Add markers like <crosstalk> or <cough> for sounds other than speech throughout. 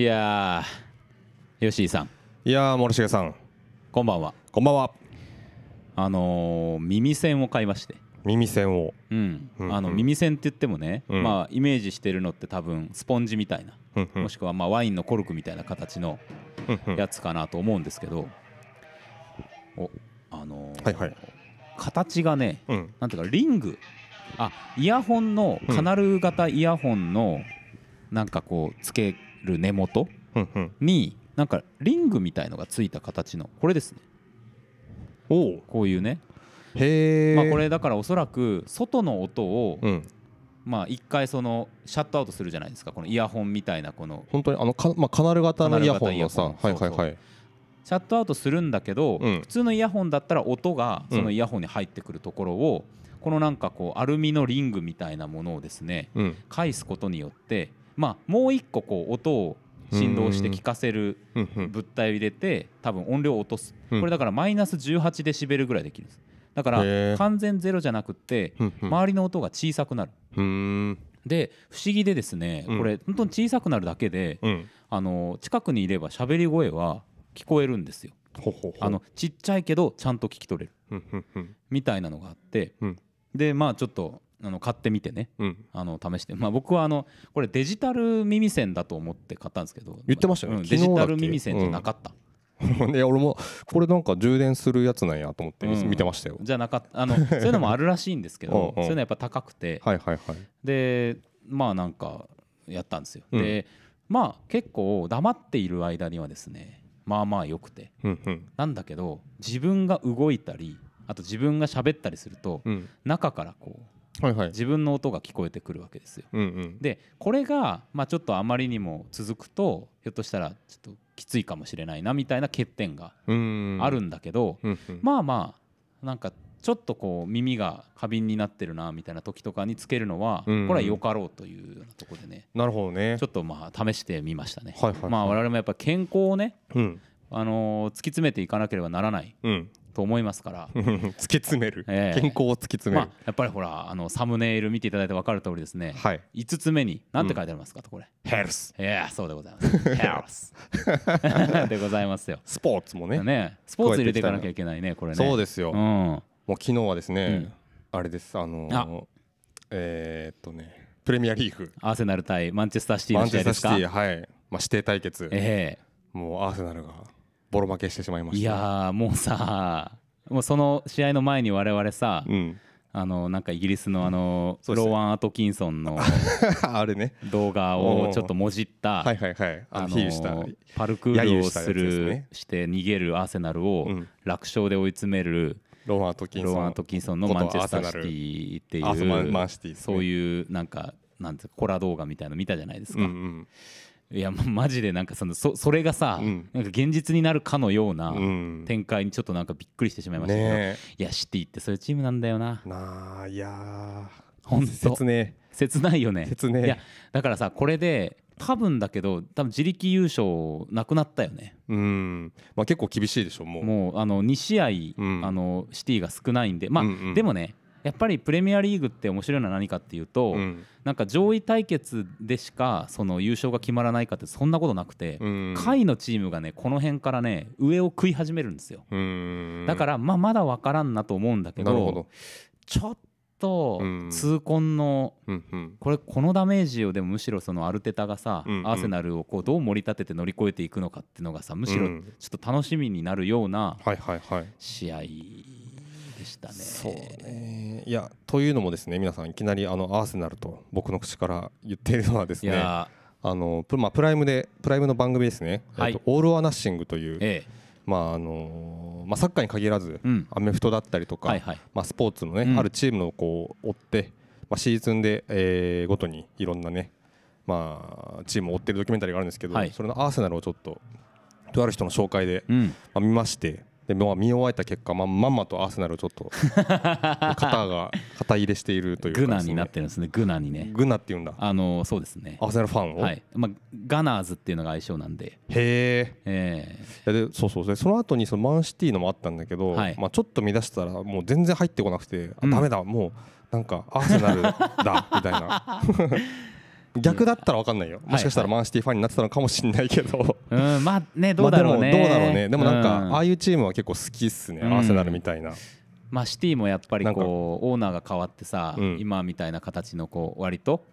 いや吉井さんいや森重さんこんばんはこんばんはあのー、耳栓を買いまして耳栓を、うん、うん、あの耳栓って言ってもね、うん、まあ、イメージしてるのって多分スポンジみたいな、うんうん、もしくはまあワインのコルクみたいな形のやつかなと思うんですけど、うんうん、おあのーはいはい、形がね、うん、なんていうかリングあイヤホンのカナル型イヤホンのなんかこう付ける根元になんかリングみたいのがついた形のこれですねおこういうねへえ、まあ、これだからおそらく外の音を、まあ一回そのシャットアウトするじゃないですかこのイヤホンみたいなこの本当にあのか、まあ、カナル型のイヤホンのさはいはいはいシャットアウトするんだけど、普通のイヤホンだったら音がそのイヤホンに入ってくるところを、このなんかこうアルミのリングみたいなものをですね、返すことによってまあ、もう一個こう音を振動して聞かせる物体を入れて多分音量を落とすこれだからマイナス18デシベルぐらいできるんですだから完全ゼロじゃなくて周りの音が小さくなるで不思議でですねこれ本当に小さくなるだけであの近くにいれば喋り声は聞こえるんですよあのちっちゃいけどちゃんと聞き取れるみたいなのがあってでまあちょっとあの買ってみてね、うん、あの試して、まあ、僕はあのこれデジタル耳栓だと思って買ったんですけど言ってましたようん、デジタル耳栓じゃなかった、<laughs> や俺もこれなんか充電するやつなんやと思って見てましたよ、うん、じゃなかったあの <laughs> そういうのもあるらしいんですけどそういうのやっぱ高くて、はいはいはい、でまあなんかやったんですよ、うん、でまあ結構黙っている間にはですねまあまあよくて、うんうん、なんだけど自分が動いたりあと自分が喋ったりすると、うん、中からこうはいはい、自分の音が聞こえてくるわけですよ。うんうん、でこれが、まあ、ちょっとあまりにも続くとひょっとしたらちょっときついかもしれないなみたいな欠点があるんだけど、うんうん、まあまあなんかちょっとこう耳が過敏になってるなみたいな時とかにつけるのは、これはよかろうというようなとこでねなるほどねちょっとまあ試してみましたね。はいはいはい、まあ、我々もやっぱ健康をね、うん、あのー、突き詰めていかなければならない思いますから <laughs> 突き詰める、えー、健康を突き詰める、まあ、やっぱりほらあのサムネイル見ていただいて分かる通りですね、はい、5つ目に何て書いてありますかとこれ、ヘルスいやそうでございますヘルスでございますよスポーツもねねスポーツ入れていかなきゃいけないねこれねそうですよ、うん、もう昨日はですね、うん、あれですあのー、えー、っとねプレミアリーグアーセナル対マンチェスターシティの試合ですかマンチェスターシティはい、まあ、指定対決ええー、もうアーセナルがボロ負けしてしまいましたいやもうさもうその試合の前に我々さ、うん、あのなんかイギリスのあの、ローワン・アトキンソンのあれね動画をちょっともじったはいはいはいあのパルクールをするして逃げるアーセナルを楽勝で追い詰める、ローアン・アトキンソンの <laughs> マンチェスターシティっていうそういうなんかなんてコラ動画みたいの見たじゃないですか、いやマジでなんかそのそそれがさ、うん、なんか現実になるかのような展開にちょっとなんかびっくりしてしまいましたけど、ね、いやシティってそういうチームなんだよな。なあいや本当切ね切ないよね。切ねいやだからさこれで多分だけど多分自力優勝なくなったよねうん、まあ、結構厳しいでしょもうもうあの2試合、うん、あのシティが少ないんでまあ、うんうん、でもねやっぱりプレミアリーグって面白いのは何かっていうと、うん、なんか上位対決でしかその優勝が決まらないかってそんなことなくて、うん、下位のチームがねこの辺からね上を食い始めるんですよだから、まあ、まだ分からんなと思うんだけどちょっと痛恨の、これこのダメージをでもむしろそのアルテタがさ、うんうん、アーセナルをこうどう盛り立てて乗り越えていくのかっていうのがさむしろちょっと楽しみになるような試合。でしたね。そうねいやというのもですね皆さんいきなりあのアーセナルと僕の口から言っているのはですねあのプ,、まあ、プライムでプライムの番組ですね「はい、えっと、オール・オア・ナッシング」という、ええ、まああのまあ、サッカーに限らず、うん、アメフトだったりとか、はいはい、まあ、スポーツのね、うん、あるチームをこう追って、まあ、シーズンで、えー、ごとにいろんなね、まあ、チームを追ってるドキュメンタリーがあるんですけど、はい、それのアーセナルをちょっととある人の紹介で、うん、まあ、見ましてでまあ見終えた結果、ま、まんまとアーセナルちょっと <laughs> 肩が肩入れしているというか、ね、グナになってるんですねグナにねグナっていうんだあのそうですねアーセナルファンを、はいまあ、ガナーズっていうのが相性なんでへえでそうそうでその後にそのマンシティのもあったんだけど、はい、まあ、ちょっと見出したらもう全然入ってこなくて、うん、あダメだもうなんかアーセナルだみたいな <laughs> 逆だったら分かんないよ、もしかしたらマンシティファンになってたのかもしれないけど、うん、まあねどうだろうね、どうだろうねでもなんか、ああいうチームは結構好きっすね、アーセナルみたいな。まあ、シティもやっぱりこうオーナーが変わってさ、今みたいな形のこう割と、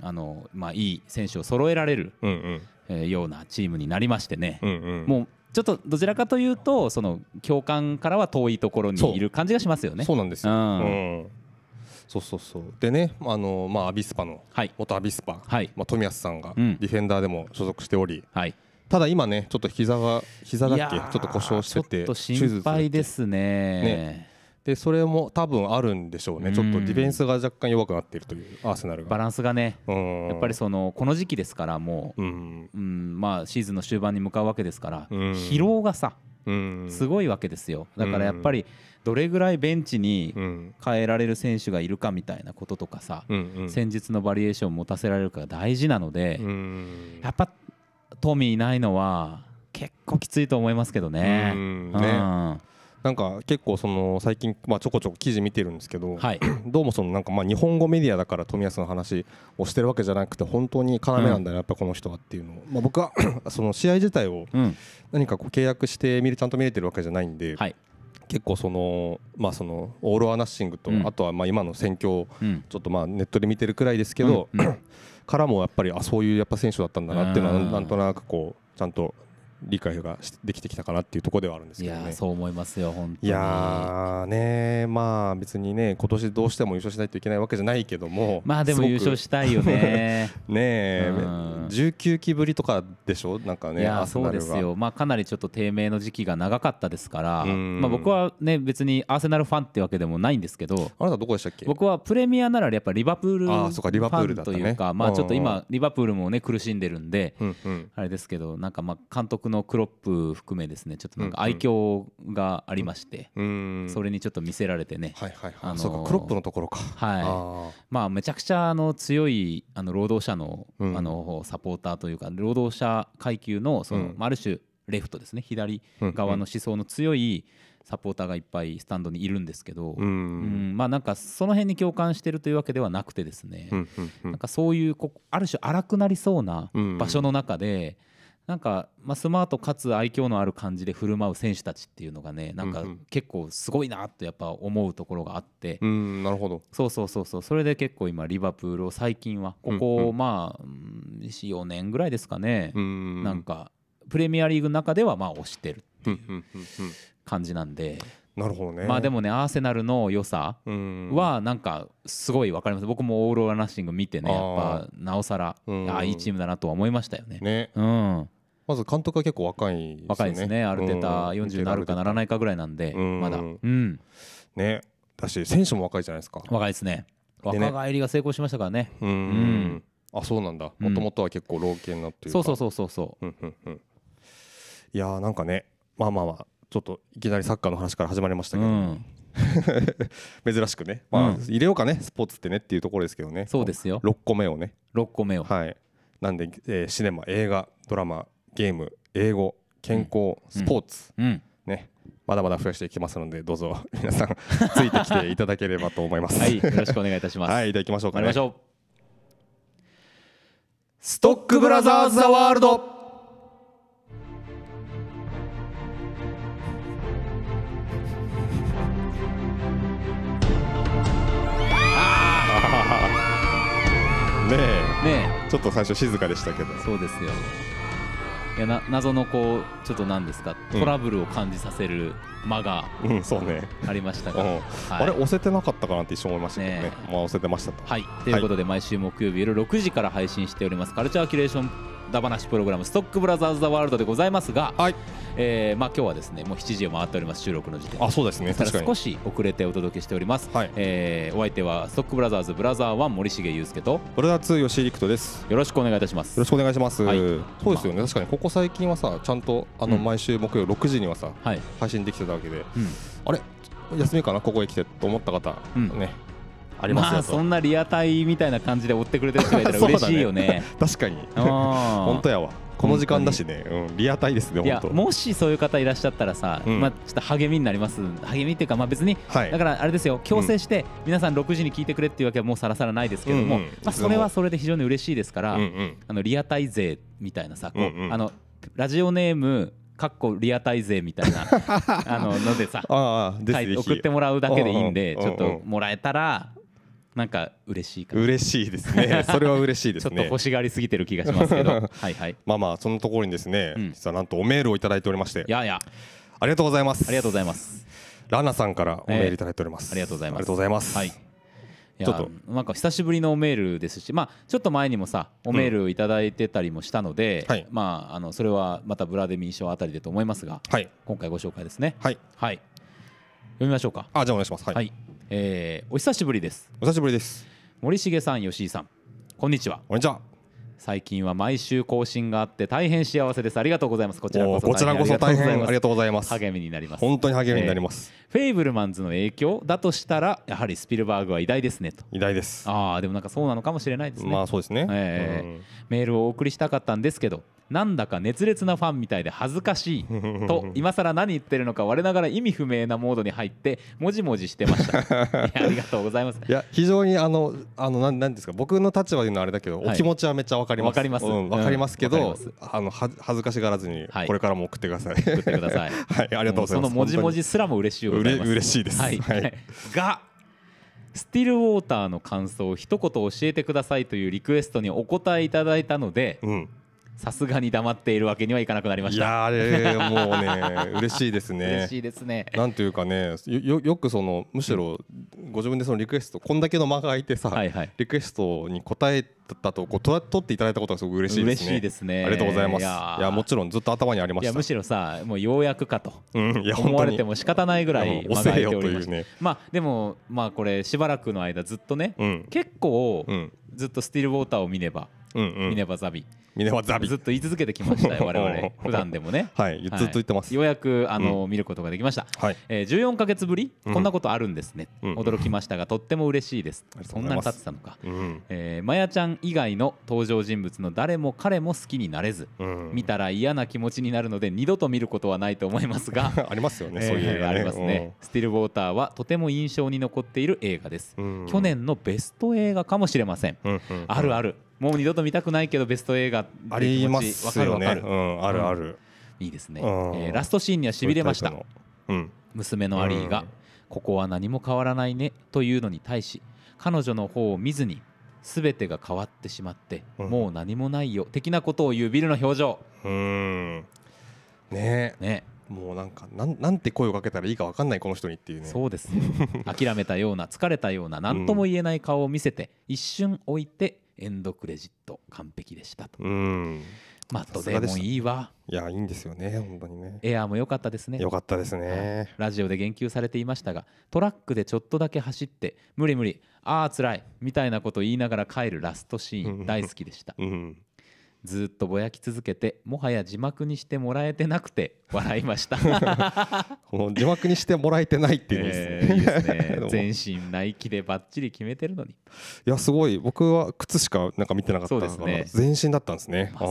あのまあ、いい選手を揃えられる、うえようなチームになりましてね、もうちょっとどちらかというとその共感からは遠いところにいる感じがしますよね。そうなんですよ、うんそうそうそうでねあの、まあ、アビスパの、はい、元アビスパ、はいまあ、冨安さんがディフェンダーでも所属しており、ただ今ねちょっと膝が膝だっけちょっと故障しててちょっと心配ですねねでそれも多分あるんでしょうね、ちょっとディフェンスが若干弱くなっているというアーセナルがバランスがね、やっぱりそのこの時期ですからもう、うんまあ、シーズンの終盤に向かうわけですから、疲労がさ、すごいわけですよだからやっぱり、どれぐらいベンチに変えられる選手がいるかみたいなこととかさ、戦術のバリエーションを持たせられるかが大事なので、やっぱトミーいないのは結構きついと思いますけどね。なんか結構その最近まあちょこちょこ記事見てるんですけど、はい、<clears throat> どうもそのなんかまあ日本語メディアだから冨安の話をしてるわけじゃなくて本当に要なんだよ、やっぱこの人はっていうのを、まあ、僕は <clears throat> その試合自体を何かこう契約してちゃんと見れてるわけじゃないんで、はい、結構そのまあそのオール・ア・ナッシングと、あとはまあ今の戦況、ちょっとまあネットで見てるくらいですけど、からもやっぱりあそういうやっぱ選手だったんだなっていうのはなんとなくこうちゃんと理解ができてきたかなっていうところではあるんですけどね。そう思いますよ本当いやねまあ別にね今年どうしても優勝しないといけないわけじゃないけどもまあでも優勝したいよね <laughs> ねえ、うん、19期ぶりとかでしょなんかねそうですよまあかなりちょっと低迷の時期が長かったですから、まあ、僕はね別にアーセナルファンってわけでもないんですけどあなたどこでしたっけ僕はプレミアならやっぱリバプールファンというか、ね、まあちょっと今リバプールもね苦しんでるんで、うんうん、あれですけどなんかまあ監督のクロップ含めですねちょっとなんか愛嬌がありまして、それにちょっと見せられてね、はいはいあのそうかクロップのところかはいまあめちゃくちゃあの強いあの労働者の,、あのサポーターというか労働者階級のその、ある種レフトですね左側の思想の強いサポーターがいっぱいスタンドにいるんですけど、うん、まあなんかその辺に共感してるというわけではなくてですね、なんかそういうこうある種荒くなりそうな場所の中で、なんか、まあ、スマートかつ愛嬌のある感じで振る舞う選手たちっていうのがねなんか結構すごいなとやっぱ思うところがあって、うん、なるほどそうそうそうそうそれで結構今リバプールを最近はここ、まあ4年ぐらいですかね、なんかプレミアリーグの中ではまあ推してるっていう感じなんで。なるほどねまあでもねアーセナルの良さはなんかすごい分かります僕もオーロラナッシング見てねやっぱなおさらあいいチームだなとは思いましたよね。ねうんまず監督は結構若いですね。若いですね。アルテタ40なるかならないかぐらいなんで、まだ。うん。ね。だし、選手も若いじゃないですか。若いですね。若返りが成功しましたからね。うん。あ、そうなんだ。もともとは結構老犬なっていうそうそうそうそうそう。いやーなんかね、まあまあまあちょっといきなりサッカーの話から始まりましたけど、うん、<laughs> 珍しくね、まあ、うん、入れようかねスポーツってねっていうところですけどねそうですよ6個目をね6個目をはいなんで、えー、シネマ映画ドラマゲーム英語健康、スポーツ、ねまだまだ増やしていきますのでどうぞ <laughs> 皆さんついてきていただければと思いますはいよろしくお願いいたします <laughs> はいでいきましょうかねストックブラザーズ・ザ・ワールドねねちょっと最初静かでしたけどそうですよいやな謎のこうちょっと何ですか、トラブルを感じさせる間がうんそうねありましたが、うんはい、あれ押せてなかったかなって一瞬思いましたけどねねまあ押せてましたとはいということで毎週木曜日夜6時から配信しておりますカルチャーキュレーションダバナシプログラム「ストックブラザーズ・ザ・ワールド」でございますが、はいえーまあ、今日はですねもう7時を回っております収録の時点あそうですね確かに少し遅れてお届けしております、はいえー、お相手はストックブラザーズブラザー1森重裕介とブラザー2吉井陸斗ですよろしくお願いいたしますよろしくお願いします、はい、そうですよね、まあ、確かにここ最近はさちゃんとあの毎週木曜6時にはさ、うん、配信できてたわけで、うん、あれ休みかなここへ来てと思った方、うん、ねありますよ、まあ、そんなリアタイみたいな感じで追ってくれてる人がいたら嬉しいよね <laughs> ね確かに <laughs> 本当やわこの時間だしね、うん、リアタイですねいやもしそういう方いらっしゃったらさ、うん、まあ、ちょっと励みになります励みっていうか、まあ、別に、はい、だからあれですよ強制して、皆さん6時に聞いてくれっていうわけはもうさらさらないですけども、うんうん、まあ、それはそれで非常に嬉しいですから、うんうん、あのリアタイ勢みたいなさこう、うんうん、あのラジオネームかっこリアタイ勢みたいな <laughs> あののでさ送ってもらうだけでいいんでちょっともらえたらなんか嬉しいか嬉しいですね <laughs> それは嬉しいですねちょっと欲しがりすぎてる気がしますけど <laughs> はいはいまあまあそのところにですね、うん、実はなんとおメールを頂いておりましてややありがとうございますありがとうございますラナさんからおメールいただいております、えー、ありがとうございますありがとうございますはいちょっとなんか久しぶりのメールですし、まあ、ちょっと前にもさおメール頂いてたりもしたので、うんはい、まあ、あのそれはまたブラデミー賞あたりでと思いますが、はい、今回ご紹介ですねはい、はい、読みましょうかあじゃあお願いしますはい、はいえー、お久しぶりですお久しぶりです森重さん吉井さんこんにちはこんにちは最近は毎週更新があって大変幸せですありがとうございますこちらこそこちらこそ大変ありがとうございます励みになります本当に励みになります、えー、フェイブルマンズの影響だとしたらやはりスピルバーグは偉大ですねと偉大ですああでもなんかそうなのかもしれないですねまあそうですね、えー、うん、メールをお送りしたかったんですけどなんだか熱烈なファンみたいで恥ずかしい <laughs> と今更何言ってるのか我ながら意味不明なモードに入ってもじもじしてました <laughs> ありがとうございますいや非常にあのあのなんなんですか僕の立場で言うのはあれだけど、お気持ちはめっちゃわかりますわかります、うん、かりますけど、あのは恥ずかしがらずにこれからも送ってください、送ってください <laughs> はいありがとうございますそのもじもじすらも嬉しいうれ嬉しいですはい、がスティルウォーターの感想を一言教えてくださいというリクエストにお答えいただいたので、うん、さすがに黙っているわけにはいかなくなりましたいやあれもうね嬉しいですね嬉しいですねなんというかねよよくそのむしろご自分でそのリクエストこんだけの間がいてさ、はいはい、リクエストに答えだとこうと取っていただいたことがすごく嬉しいですね。嬉しいですね。ありがとうございます。いやもちろんずっと頭にありました。むしろさもうようやくかと、いや思われても仕方ないぐらい間が空いておりましね、まあでもまあこれしばらくの間ずっとね、うん、結構、うん、ずっとスティールウォーターを見ねば、うんうん、見ねばザビ。ミネワザビずっと言い続けてきましたよ <laughs> 我々普段でもね、はい、ずっと言ってますようやくあの、うん、見ることができました、はいえー、14か月ぶり、こんなことあるんですね、うん、驚きましたがとっても嬉しいです、そんなに経ってたのか、うんえー、まやちゃん以外の登場人物の誰も彼も好きになれず、うん、見たら嫌な気持ちになるので二度と見ることはないと思いますが <laughs> ありますよね、そういう映画、ね、ありますね、スティルウォーターはとても印象に残っている映画です、うん、去年のベスト映画かもしれません、うん、あるあるもう二度と見たくないけどベスト映画ありますよね、うん、あるある、うん、いいですね、えー、ラストシーンにはしびれました娘のアリーが、ここは何も変わらないね」というのに対し彼女の方を見ずに全てが変わってしまって、もう何もないよ的なことを言うビルの表情うんねねもうなんかなんなんて声をかけたらいいか分かんないこの人にっていうねそうです諦めたような疲れたような何とも言えない顔を見せて、一瞬置いてエンドクレジット完璧でしたと。うんマットデーいいわ。いやいいんですよね本当にね。エアーも良かったですね。良かったですね、ラジオで言及されていましたが、トラックでちょっとだけ走って無理無理ああ辛いみたいなことを言いながら帰るラストシーン大好きでした。うんずっとぼやき続けてもはや字幕にしてもらえてなくて笑いましたこの <laughs> 字幕にしてもらえてないっていうで <laughs> すえー、全、ね、<laughs> 身ナイキでばっちり決めてるのにいやすごい僕は靴しかなんか見てなかったから、ね、全身だったんですね、まあ、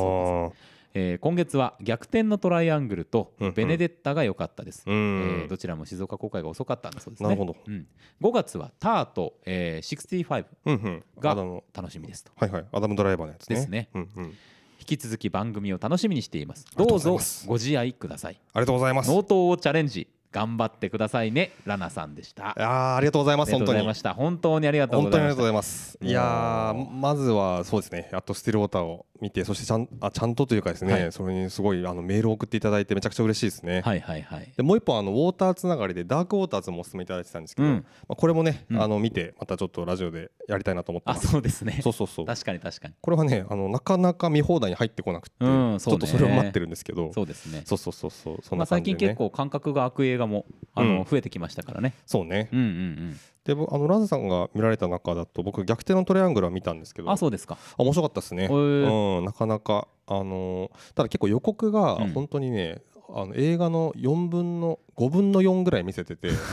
ですえー、今月は逆転のトライアングルとベネデッタが良かったです、うんうん、えー、どちらも静岡公開が遅かったんだそうですねなるほど、うん、5月はタート、えー、65が楽しみですと、うんうん、はいはいアダムドライバーのやつねですね、うんうん引き続き番組を楽しみにしていますどうぞご自愛くださいありがとうございます納刀をチャレンジ頑張ってくださいねラナさんでしたあありがとうございます本当に本当にありがとうございますいやまずはそうですねやっとスティルウォーターを見てそしてちゃんあちゃんとというかですね、はい、それにすごいあのメールを送っていただいてめちゃくちゃ嬉しいですねはいはいはいでもう一本あのウォーターつながりでダークウォーターズもお勧めいただいてたんですけど、うん、まあこれもね、うん、あの見てまたちょっとラジオでやりたいなと思ってあそうですね <laughs> そうそうそう確かに確かにこれはねあのなかなか見放題に入ってこなくて、うんね、ちょっとそれを待ってるんですけどそうですねそうそうそうそうそんな、ね、まあ、最近結構感覚が悪影画もあの、うん、増えてきましたからね。そうね、うんうんうん、であのラズさんが見られた中だと僕「逆転のトライアングル」は見たんですけどあそうですかあ面白かったですね、えー、うん、なかなか、あのー、ただ結構予告が本当にね、うん、あの映画の4分の5分の4ぐらい見せてて。<laughs>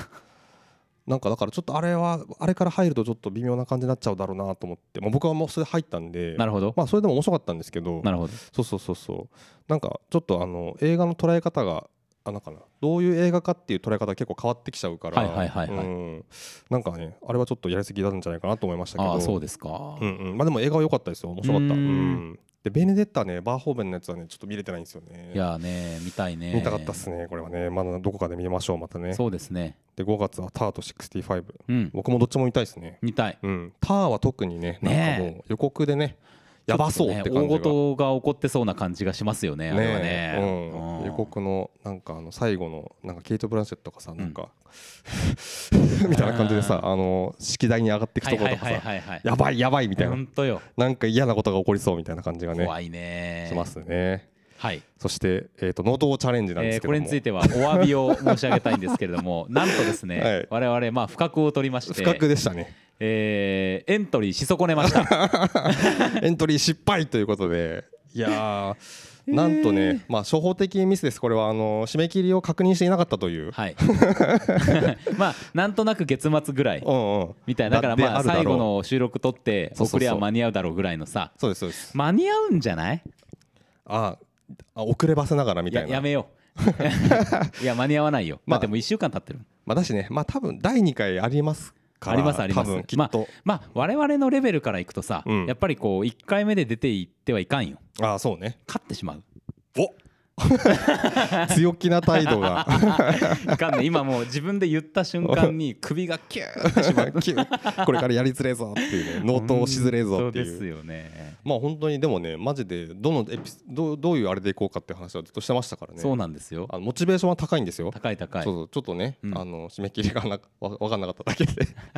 なんかだからちょっとあれはあれから入るとちょっと微妙な感じになっちゃうだろうなと思って、まあ、僕はもうそれ入ったんでなるほど、まあ、それでも面白かったんですけどなるほどそうそうそうそうなんかちょっとあの映画の捉え方がかなかなどういう映画かっていう捉え方結構変わってきちゃうからなんかねあれはちょっとやりすぎなんじゃないかなと思いましたけどそうですか、うんうん、まあでも映画は良かったですよ面白かったうでベネデッタねバーホーベンのやつはねちょっと見れてないんですよねいやね見たいね見たかったっすねこれはねまだどこかで見ましょうまたねそうですねで5月はターと65、うん、僕もどっちも見たいですね見たい、うん、ターは特にねなんかもう予告でねやばそうって感じが、ね、大事が起こってそうな感じがしますよねあれはね、ねう告のなんかあの最後のなんかケイト・ブランシェットかさなんか、うん、<laughs> みたいな感じでさあの式台に上がっていくところとかさやばいやばいみたいななんか嫌なことが起こりそうみたいな感じがね怖いねしますね。はい、そして、えーと、ノートチャレンジなんですけど、えー、これについてはお詫びを申し上げたいんですけれども <laughs> なんとですね、はい、我々、まあ、不覚を取りまして不覚でしたね、えー、エントリーし損ねました <laughs> エントリー失敗ということでいやなんとね、まあ、初歩的ミスです、これはあの締め切りを確認していなかったという、はい、<laughs> まあなんとなく月末ぐらいううんん。みたいな、だからまあ最後の収録撮って、遅れは間に合うだろうぐらいのさ、そうですそうです間に合うんじゃないああ遅ればせながらみたいなやめよう <laughs> いや間に合わないよ、まあ、でも一週間経ってる、まあ、だしねまあ多分第二回ありますありますあります。まあ、まあ、我々のレベルからいくとさ、うん、やっぱりこう1回目で出ていってはいかんよ。あそうね。勝ってしまう。お <laughs> 強気な態度が <laughs> いかんね今もう自分で言った瞬間に首がキューってしまう <laughs> これからやりづれぞっていうね納刀しづれぞっていうですよねまあ本当にでもねマジでどのエピどどういうあれでいこうかって話はずっとしてましたからねそうなんですよあのモチベーションは高いんですよ高い高いそうそうちょっとね、うん、あの締め切りがなわ分かんなかっただけで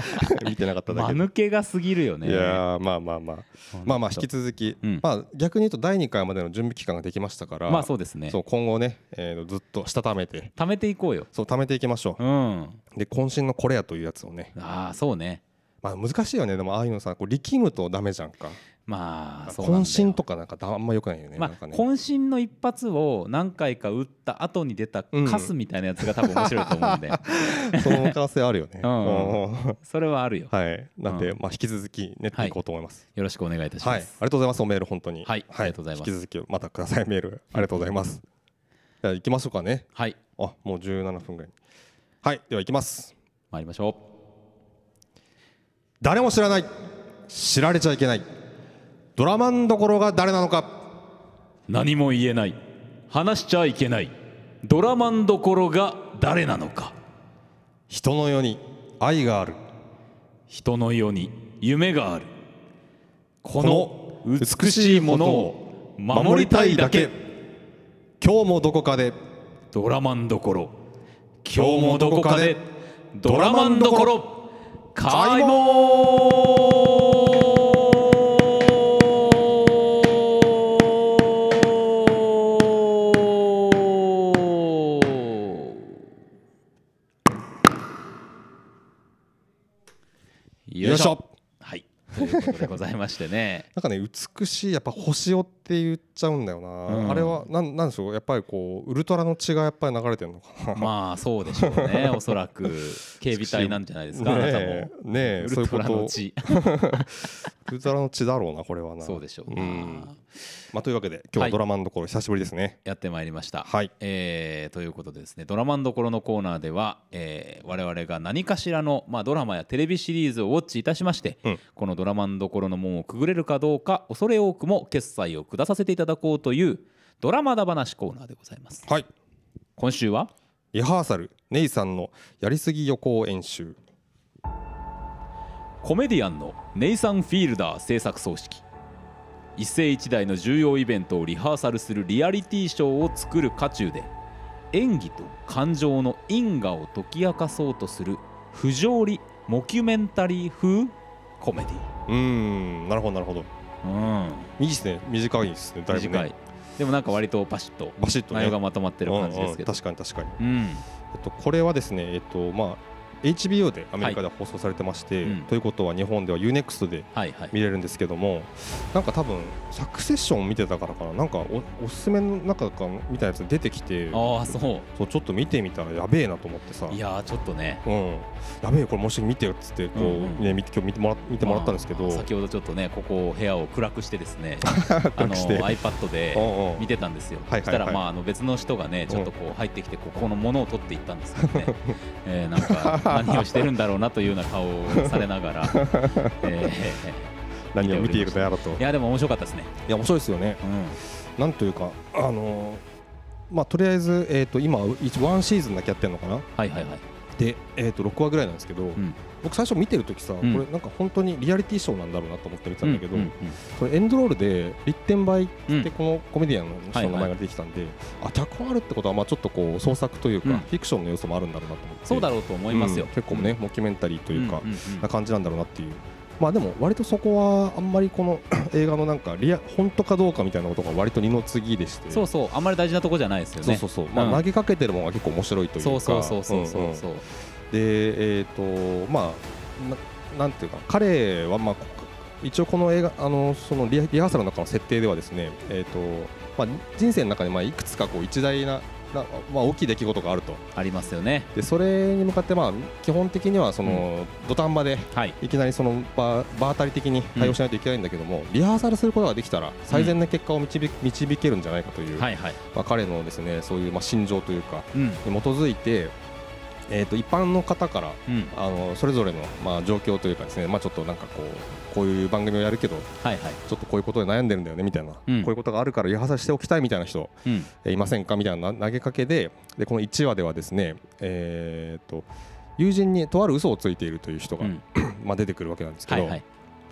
<laughs> 見てなかっただけで間抜けがすぎるよねいやまあまあまあまあまあ引き続き、うん、まあ逆に言うと第2回までの準備期間ができましたからまあそうですねそう今後ね、えー、ずっとしたためて貯めていこうよそう貯めていきましょう、うん、で渾身のこれやというやつをねああそうねまあ難しいよねでもああいうのさこう力むとダメじゃんかまあ渾身とかなんかあんまよくないよね,、まあ、ね渾身の一発を何回か打った後に出たカスみたいなやつが多分面白いと思うんで、うん、その可能性あるよね、うん、それはあるよはいなんで、うん、まあ引き続き練っていこうと思います、はい、よろしくお願いいたします、はい、ありがとうございますおメール本当にはい、はい、ありがとうございます引き続きまたくださいメールありがとうございますじゃあ行きましょうかねはいあもう17分ぐらいはいでは行きます参りましょう誰も知らない知られちゃいけないドラマンどころが誰なのか何も言えない話しちゃいけないドラマンどころが誰なのか人の世に愛がある人の世に夢があるこの美しいものを守りたいだけ今日もどこかでドラマンどころ今日もどこかでドラマンどころ開門よいしょはいということでございましてね <laughs> なんかね美しいやっぱ星をって言っちゃうんだよな、うん、あれはなんなんでしょうやっぱりこうウルトラの血がやっぱり流れてるのかな <laughs> まあそうでしょうね <laughs> おそらく警備隊なんじゃないですかねえねえウルトラの血 <laughs> ウルトラの血だろうなこれはなそうでしょう、うん、まあ、というわけで今日はドラマのところ、久しぶりですねやってまいりました、はいえー、ということでですねドラマのところのコーナーでは、えー、我々が何かしらの、まあ、ドラマやテレビシリーズをウォッチいたしまして、うん、このドラマのところの門をくぐれるかどうか恐れ多くも決済を下出させていただこうというドラマだ話コーナーでございますはい今週はリハーサルネイさんのやりすぎ予行演習コメディアンのネイサン・フィールダー制作総指揮一世一代の重要イベントをリハーサルするリアリティショーを作る渦中で演技と感情の因果を解き明かそうとする不条理モキュメンタリー風コメディうんなるほどなるほどうん、いいですね短いですねだいぶ、ね、短いでもなんか割とパシッとバシッと、ね、内容がまとまってる感じですけど、うんうん、確かに確かに、うん、えっと、これはですねえっとまあ HBO でアメリカで放送されてまして、はいうん、ということは日本では UNEXT で見れるんですけども、はいはい、なんか多分サクセッションを見てたからかななんかおおすすめの中かみたいなやつ出てきてあそうそうちょっと見てみたらやべえなと思ってさいやちょっとね、うん、やべえこれもし見てよっつってこう、うんうん、ね、今日見てもら見てもらったんですけど先ほどちょっとねここ部屋を暗くしてですね <laughs> あの iPad で見てたんですよ、そしたら、まあ、あの別の人がねちょっとこう入ってきてここのものを取っていったんですけどね、<laughs> えー、なんか何をしてるんだろうなというような顔をされながら、<laughs> えー、何を見ているとやろうといやでも面白かったですねいや面白いですよね、うん、なんというかあのー、まあとりあえずえっ、ー、と今一ワンシーズンだけやってるのかなはいはいはいで、えー、と6話ぐらいなんですけど、僕最初見てる時さ、これなんか本当にリアリティショーなんだろうなと思って見てたんだけど、これエンドロールで「立天梅」ってこのコメディアンの人の名前が出てきたんで、あ脚本あるってことはまちょっとこう創作というか、フィクションの要素もあるんだろうなと思ってそうだろうと思いますよ、結構ねモキュメンタリーというか、な感じなんだろうなっていうまあでも割とそこはあんまりこの <clears throat> 映画のなんかリア本当かどうかみたいなことが割と二の次でしてそうそうあんまり大事なとこじゃないですよねそうそうそう、まあ、投げかけてるものが結構面白いというかそうそうそうそうそうそう、うんうん、でえっ、ー、とまあななんていうか彼はまあ一応この映画あのそのリハーサルの中の設定ではですねえっ、ー、とまあ人生の中でまあいくつかこう一大なまあ、大きい出来事があるとありますよねでそれに向かって、まあ、基本的にはその、土壇場で、はい、いきなりその場場当たり的に対応しないといけないんだけども、うん、リハーサルすることができたら最善の結果を導,、導けるんじゃないかという、はいはい、まあ、彼のですねそういう、まあ、心情というか、に基づいてえー、と一般の方から、うん、あのそれぞれの、まあ、状況というかですね、まあ、ちょっとなんかこうこういう番組をやるけど、はいはい、ちょっとこういうことで悩んでるんだよねみたいな、うん、こういうことがあるからリハさしておきたいみたいな人、うん、えいませんかみたいな投げかけででこの1話ではですね、えーと、友人にとある嘘をついているという人が、<coughs> まあ出てくるわけなんですけど、はいはい、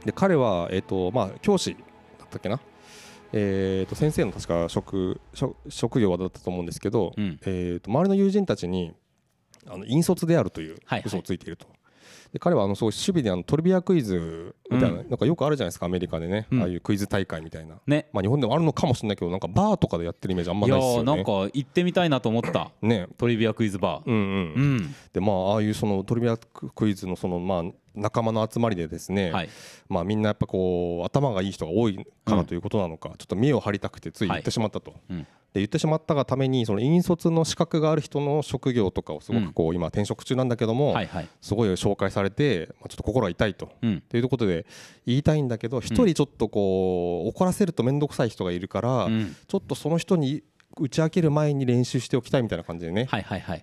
で彼は、えーとまあ、教師だったっけな。えー、と先生の確か職職業だったと思うんですけど、えー、と周りの友人たちにあの引率であるという嘘をついていると、はいはい、で彼はあのそう守備であのトリビアクイズみたいななんかよくあるじゃないですかアメリカでね、ああいうクイズ大会みたいな、ねまあ、日本でもあるのかもしれないけどなんかバーとかでやってるイメージあんまないですよねなんか行ってみたいなと思ったねトリビアクイズバー、うんうん、うん、でまあああいうそのトリビアクイズのそのまあ仲間の集まりでですね、はい、まあ、みんなやっぱこう頭がいい人が多いからということなのか、ちょっと見栄を張りたくてつい言ってしまったと、はいうん、で言ってしまったがためにその引率の資格がある人の職業とかをすごくこう、今転職中なんだけども、すごい紹介されて、まあ、ちょっと心が痛いと、うん、ということで言いたいんだけど一人ちょっとこう怒らせると面倒くさい人がいるから、ちょっとその人に打ち明ける前に練習しておきたいみたいな感じでね、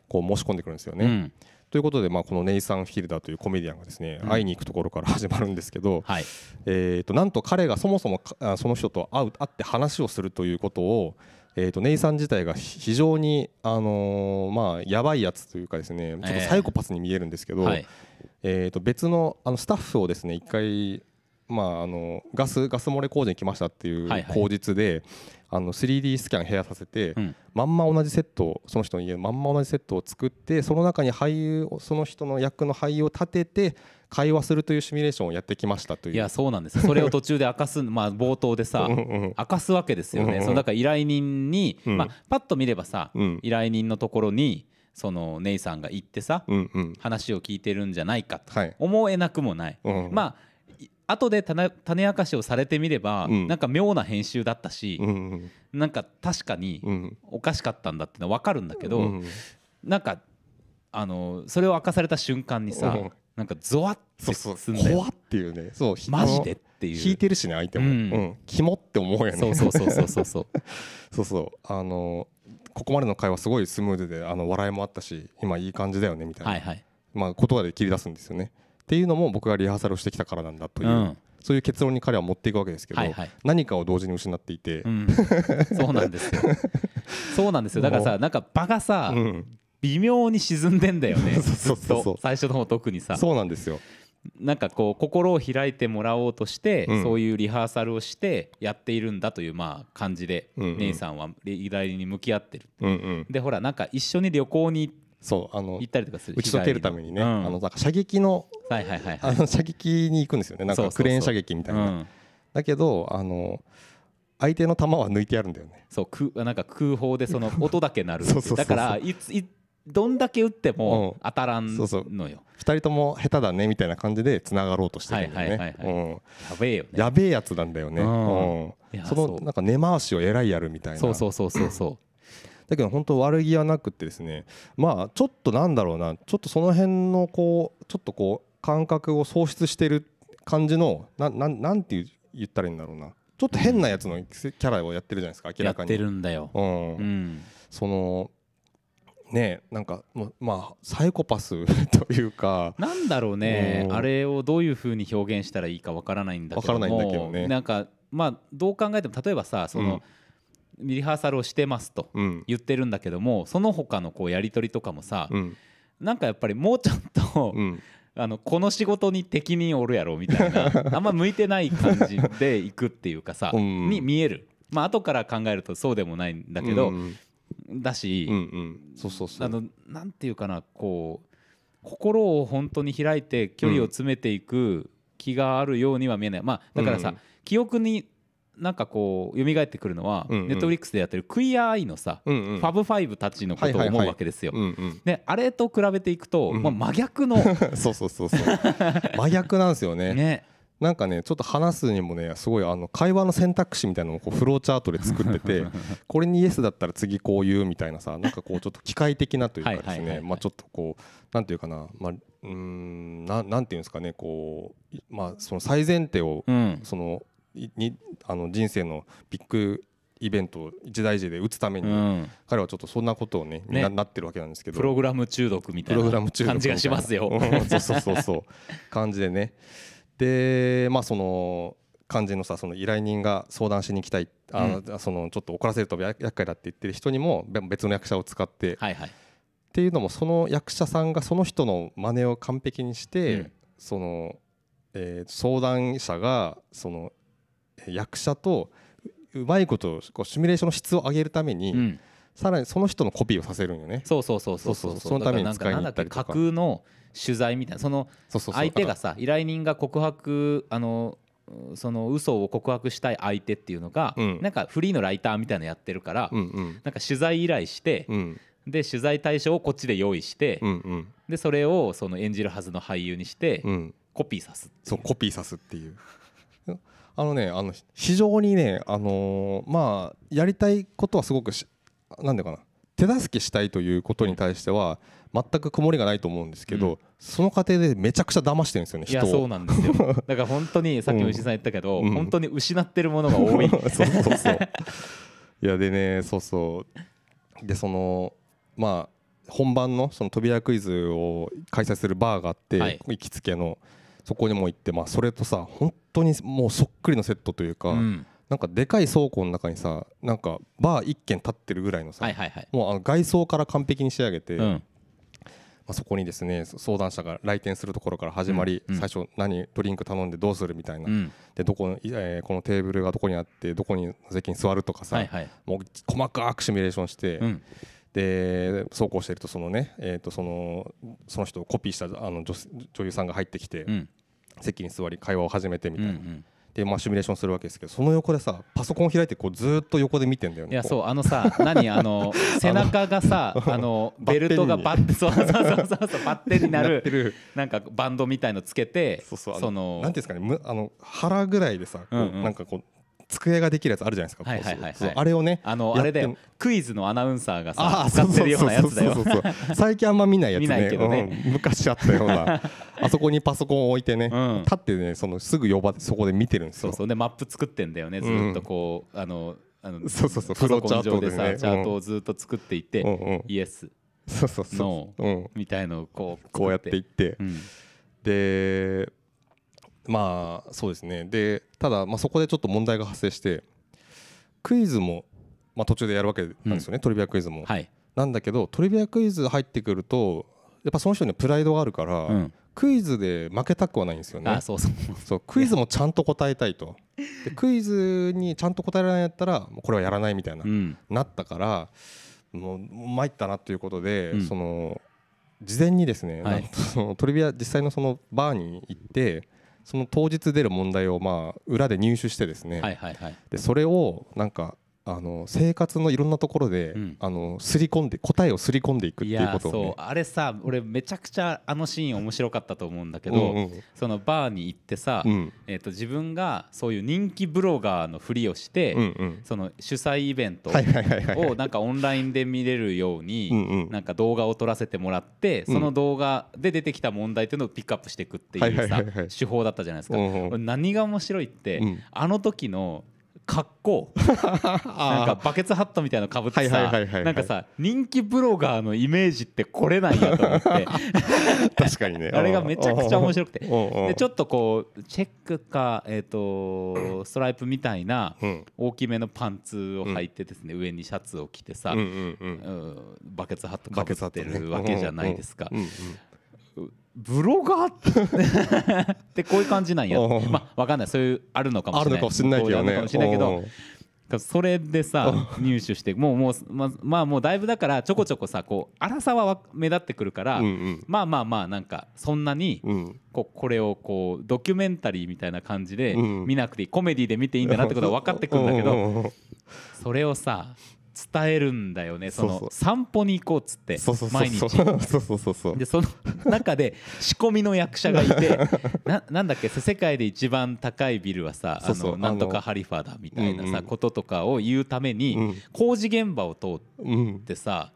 こう申し込んでくるんですよね、うん。ということで、まあ、このネイサン・フィルダーというコメディアンがですね、うん、会いに行くところから始まるんですけど、はい、えー、となんと彼がそもそもその人と会う会って話をするということを、えー、とネイサン自体が非常に、あのまあ、やばいやつというかですねちょっとサイコパスに見えるんですけど、えーと別のあのスタッフをですね一回まあ、あのガスガス漏れ工事に来ましたっていう口実で、あの 3D スキャン部屋させて、まんま同じセットをその人の家のまんま同じセットを作ってその中に俳優その人の役の俳優を立てて会話するというシミュレーションをやってきましたといういやそうなんですそれを途中で明かす、<laughs> まあ、冒頭でさ明かすわけですよね、そのだから依頼人に、まあ、パッと見ればさ、依頼人のところにそのネイさんが行ってさ、話を聞いてるんじゃないかと思えなくもない、まあ後で種種明かしをされてみれば、うん、なんか妙な編集だったし、うん、なんか確かにおかしかったんだってのは分かるんだけど、うん、なんかあのそれを明かされた瞬間にさ、うん、なんかゾワッてすんだよ怖っていうねそうマジでっていう引いてるしね相手も、うん、うん、って思うよねそうそうそうそうそうそう <laughs> そうそうあのここまでの会話すごいスムーズであの笑いもあったし今いい感じだよねみたいな、はいはいまあ、言葉で切り出すんですよねっていうのも僕がリハーサルをしてきたからなんだという、うん、そういう結論に彼は持っていくわけですけど、はいはい、何かを同時に失っていて、うん、そうなんですよそうなんですよだからさなんか場がさ、うん、微妙に沈んでんだよねそうそうそう最初の方特にさそうなんですよなんかこう心を開いてもらおうとして、そういうリハーサルをしてやっているんだというまあ感じで、姉さんは依頼に向き合ってる、でほらなんか一緒に旅行に行ってそうあの行ったりとかする打ち解けるためにね、うん、あのなんか射撃の,、あの射撃に行くんですよねなんかクレーン射撃みたいな。だけどあの相手の弾は抜いてあるんだよねそうくなんか空砲でその <laughs> 音だけ鳴るだからいついどんだけ打っても当たらんのよ、うん、そうそう2人とも下手だねみたいな感じでつながろうとしてるんだよねやべえよ、やべえやつなんだよね、うん、うん、そのなんか根回しをえらいやるみたいなそうそうそうそうそうだけど本当悪気はなくてですねまあちょっとなんだろうなちょっとその辺のこうちょっとこう感覚を喪失してる感じのなななんて言ったらいいんだろうなちょっと変なやつのキャラをやってるじゃないですか明らかに。やってるんだよ、うん、うん、そのねなんかまあサイコパス <laughs> というかなんだろうね、あれをどういうふうに表現したらいいかわからないんだけどもからないんだけどねなんかまあどう考えても例えばさその、うんリハーサルをしてますと言ってるんだけども、うん、その他のこうやり取りとかもさ、うん、なんかやっぱりもうちょっと、うん、あのこの仕事に適任おるやろみたいな <laughs> あんま向いてない感じでいくっていうかさ、に見えるまあ後から考えるとそうでもないんだけど、うんうん、だし、うんそうそうあのなんていうかなこう心を本当に開いて距離を詰めていく気があるようには見えない、まあだからさ、記憶になんかこう蘇ってくるのは、ネットフリックスでやってるクイアアイのさ、ファブファイブたちのことを思うわけですよ。であれと比べていくと、まあ、真逆の <laughs> そうそうそうそう真逆なんですよね。ねなんかねちょっと話すにもねすごいあの会話の選択肢みたいなのをこうフローチャートで作ってて <laughs> これにイエスだったら次こう言うみたいなさなんかこうちょっと機械的なというかですねまあちょっとこうなんていうかなまあうんななんていうんですかねこうまあその最前提をうん、そのにあの人生のビッグイベント一大事で打つために、うん、彼はちょっとそんなことをねねななってるわけなんですけどプログラム中毒みたいな感じがしますよそうそうそうそう感じでねでまあその肝心のさその依頼人が相談しに行きたいあ、うん、そのちょっと怒らせると厄介だって言ってる人にも別の役者を使って、はいはい、っていうのもその役者さんがその人の真似を完璧にして、うん、その、えー、相談者がその役者とうまいことこうシミュレーションの質を上げるために、うん、さらにその人のコピーをさせるんよねそうそうそうそうそうそのために使いに行ったりとか架空の取材みたいなその相手がさ依頼人が告白あのその嘘を告白したい相手っていうのが、うん、なんかフリーのライターみたいなのやってるから、うんうん、なんか取材依頼して、うん、で取材対象をこっちで用意して、うんうん、でそれをその演じるはずの俳優にして、コピーさすそうコピーさすっていうあのねあの非常にねあのー、まあやりたいことはすごくしなんでかな手助けしたいということに対しては全く曇りがないと思うんですけど、うん、その過程でめちゃくちゃ騙してるんですよねいやそうなんですよ <laughs> だから本当にさっきも石井さん言ったけど、うん、本当に失ってるものが多い <laughs> そうそうそういやでねそうそうでそのまあ本番のその扉クイズを開催するバーがあって、はい、行きつけの。そこにも行って、まあ、それとさ本当にもうそっくりのセットというか、うん、なんかでかい倉庫の中にさなんかバー1軒立ってるぐらいのさ、もうあの外装から完璧に仕上げて、うん、まあ、そこにですね相談者が来店するところから始まり、うん、最初何ドリンク頼んでどうするみたいな、うん、でどこ、えー、このテーブルがどこにあってどこに席に座るとかさ、はいはい、もう細かくシミュレーションして。でそうこうしてるとそのね、えー、とそのその人をコピーしたあの女優さんが入ってきて、うん、席に座り会話を始めてみたいな。うんうんでまあシミュレーションするわけですけどその横でさパソコン開いてこうずっと横で見てんだよねいやそうあのさ何あの <laughs> 背中がさあのベル <laughs> トがバッてそうそうそうそうそうバッテンになるなんかバンドみたいのつけてそうそうそのなんていうんですかねむあの腹ぐらいでさ、うんうん、なんかこう机ができるやつあるじゃないですか、はいはいはいはい、あれをねあのあれでクイズのアナウンサーがさ使ってるようなやつだよ最近あんま見ないやつね、ねうん、昔あったような <laughs> あそこにパソコンを置いてね、うん、立ってねそのすぐ呼ばそこで見てるんですよそうそうでマップ作ってんだよねずっとこう、うん、あのあのそうそうそうフローチャートでさ、ね、チャートをずっと作っていて、うんイエスそうそうそう、うん、みたいのをこうこうやっていって、でまあそうですねでただまあそこでちょっと問題が発生してクイズもまあ途中でやるわけなんですよね、うん、トリビアクイズも、はい、なんだけどトリビアクイズ入ってくるとやっぱその人にプライドがあるから、うん、クイズで負けたくはないんですよねそうクイズもちゃんと答えたいとでクイズにちゃんと答えられないやったらこれはやらないみたいな、うん、なったからもう参ったなということで、うん、その事前にですね、はい、トリビア実際のそのバーに行ってその当日出る問題をまあ裏で入手してですね、はいはいはい、でそれをなんかあの生活のいろんなところで、うん、あのすり込んで答えをすり込んでいくっていうことを、ね、あれさ俺めちゃくちゃあのシーン面白かったと思うんだけど、うんうん、そのバーに行ってさ、うん、えーと、自分がそういう人気ブロガーのふりをして、うんうん、その主催イベントをなんかオンラインで見れるようになんか動画を撮らせてもらって、うん、その動画で出てきた問題っていうのをピックアップしていくっていうさ、手法だったじゃないですか。何が面白いって、あの時の格好 <laughs> なんかバケツハットみたいなのかぶってさなんかさ人気ブロガーのイメージってこれないやと思って <laughs> 確かにね <laughs> あれがめちゃくちゃ面白くてでちょっとこうチェックか、えー、とストライプみたいな大きめのパンツを履いてですね、上にシャツを着てさ、バケツハットかぶってるわけじゃないですか。ブロガーってこういう感じなんやまあ分かんないそういうあるのかもしれないあるのかもしれないけどそれでさ入手してもうもうままあもうだいぶだからちょこちょこさこう粗さは目立ってくるから、まあまあまあなんかそんなにここれをこうドキュメンタリーみたいな感じで見なくていい、コメディで見ていいんだなってことは分かってくるんだけどそれをさ伝えるんだよねその散歩に行こうっつって毎日 <laughs> でその中で仕込みの役者がいて <laughs> ななんだっけ世界で一番高いビルはさあのなんとかハリファだみたいなさ、こととかを言うために、工事現場を通ってさ、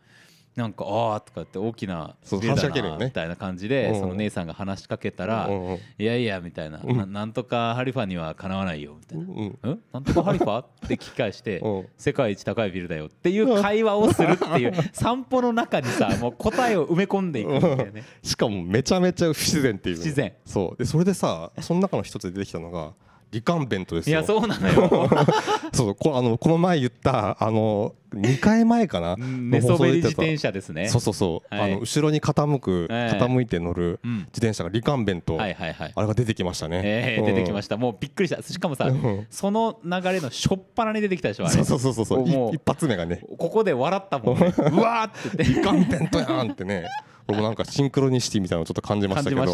なんか「ああ」とかって大きな滑かけるみたいな感じでその姉さんが話しかけたら「いやいや」みたいな「なんとかハリファにはかなわないよ」みたいな「うんなんとかハリファ?」って聞き返して <laughs>「世界一高いビルだよ」っていう会話をするっていう <laughs> 散歩の中にさもう答えを埋め込んでいくんだよねしかもめちゃめちゃ不自然っていう不自然そうでそれでさその中の一つで出てきたのが「リカンベントですいやそうなのよ <laughs> そうこあのこの前言ったあの二回前かな寝そべり自転車ですねそうそうそう、はい、あの後ろに傾く、傾いて乗る自転車がリカンベント、はいはいはい、あれが出てきましたね、えー、うん、出てきましたもうびっくりしたしかもさ、うん、その流れのしょっぱなに出てきたでしょあれそうそうそうそう一発目がねここで笑ったもんね <laughs> うわーってリカンベントやんってね僕なんかシンクロニシティみたいなのちょっと感じましたけど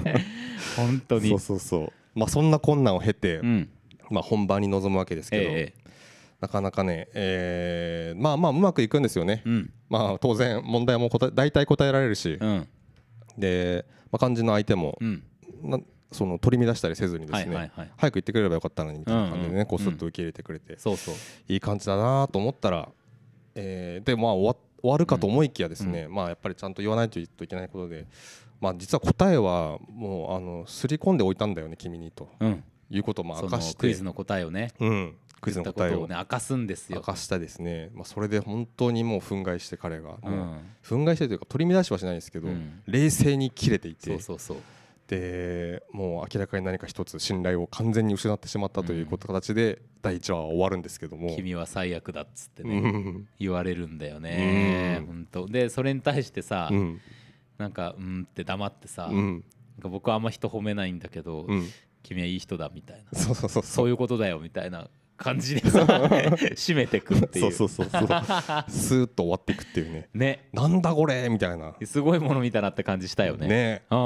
ね、<laughs> 本当にそうそうそうまあそんな困難を経て、うん、まあ本番に臨むわけですけど、ええ、なかなかね、えー、まあまあうまくいくんですよね、うん、まあ当然問題も答え大体答えられるし、うん、で、まあ、肝心の相手も、その取り乱したりせずにですね、はいはいはい、早く行ってくれればよかったのにみたいな感じでね、こうすっと受け入れてくれて、そうそういい感じだなと思ったら、えー、でまあ終わって終わるかと思いきやですね、まあ、やっぱりちゃんと言わないといけないことで、まあ、実は答えはもうあのすり込んでおいたんだよね君にと、うん、いうことも明かしてクイズの答えをね、うん、クイズの答えをね明かすんですよ明かしたですね、まあ、それで本当にもう憤慨して彼が、うん、憤慨してというか取り乱しはしないですけど、冷静に切れていてそうそうそうでもう明らかに何か一つ信頼を完全に失ってしまったという形で、第1話は終わるんですけども君は最悪だっつってね言われるんだよね本当でそれに対してさ、うん、なんかうんって黙ってさ、うん、なんか僕はあんま人褒めないんだけど、うん、君はいい人だみたいなそういうことだよみたいな感じでさ <laughs> 締めてくっていうそうそうそうそうスーッと終わっていくっていうねねなんだこれみたいなすごいもの見たなって感じしたよねね、うん、い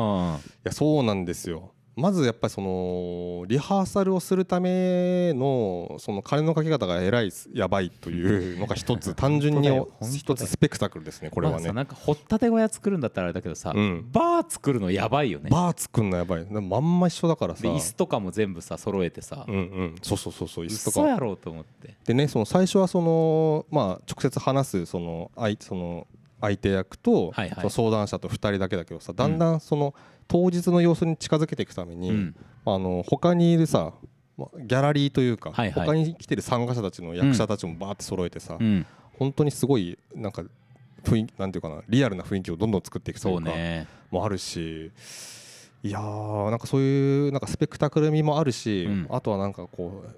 やそうなんですよまずやっぱりそのリハーサルをするためのその金のかけ方が偉いやばいというのが一つ単純に一 <laughs> つスペクタクルですねこれはね、なんか掘ったて小屋作るんだったらあれだけどさ、バー作るのやばいよねバー作るのやばいまんま一緒だからさ椅子とかも全部さ揃えてさ、うんうん、そうそうそうそう椅子とかそうやろうと思ってでねその最初はそのまあ直接話すその相その相手役と、相談者と2人だけだけどさだんだんその、うん当日の様子に近づけていくために、うん、あの他にいるさギャラリーというか、はいはい、他に来てる参加者たちの役者たちもバーって揃えてさ、うん、本当にすごいなんか雰囲なんていうかなリアルな雰囲気をどんどん作っていくというかもあるし。いやーなんかそういうなんかスペクタクル味もあるし、うん、あとはなんかこう